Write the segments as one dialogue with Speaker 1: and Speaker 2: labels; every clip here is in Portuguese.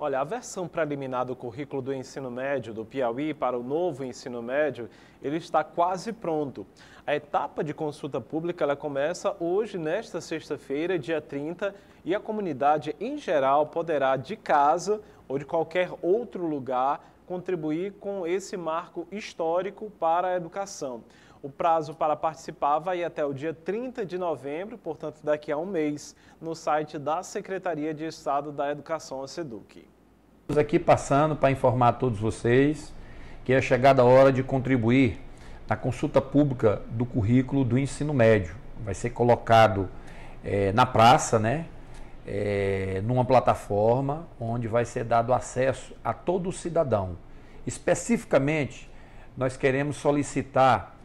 Speaker 1: Olha, a versão preliminar do currículo do ensino médio do Piauí para o novo ensino médio, ele está quase pronto. A etapa de consulta pública ela começa hoje, nesta sexta-feira, dia 30, e a comunidade em geral poderá de casa ou de qualquer outro lugar contribuir com esse marco histórico para a educação. O prazo para participar vai até o dia 30 de novembro, portanto, daqui a um mês, no site da Secretaria de Estado da Educação, a SEDUC.
Speaker 2: Estamos aqui passando para informar a todos vocês que é chegada a hora de contribuir na consulta pública do currículo do ensino médio. Vai ser colocado é, na praça, né? É, numa plataforma onde vai ser dado acesso a todo cidadão. Especificamente, nós queremos solicitar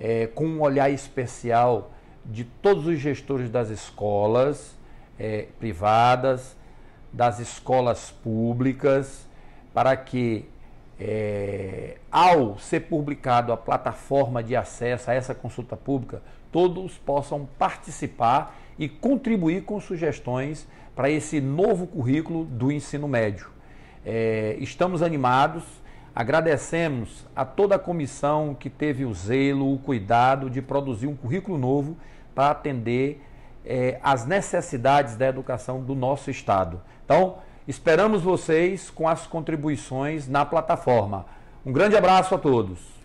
Speaker 2: é, com um olhar especial de todos os gestores das escolas é, privadas, das escolas públicas, para que, é, ao ser publicado a plataforma de acesso a essa consulta pública, todos possam participar e contribuir com sugestões para esse novo currículo do ensino médio. É, estamos animados, Agradecemos a toda a comissão que teve o zelo, o cuidado de produzir um currículo novo para atender eh, é, as necessidades da educação do nosso Estado. Então, esperamos vocês com as contribuições na plataforma. Um grande abraço a todos.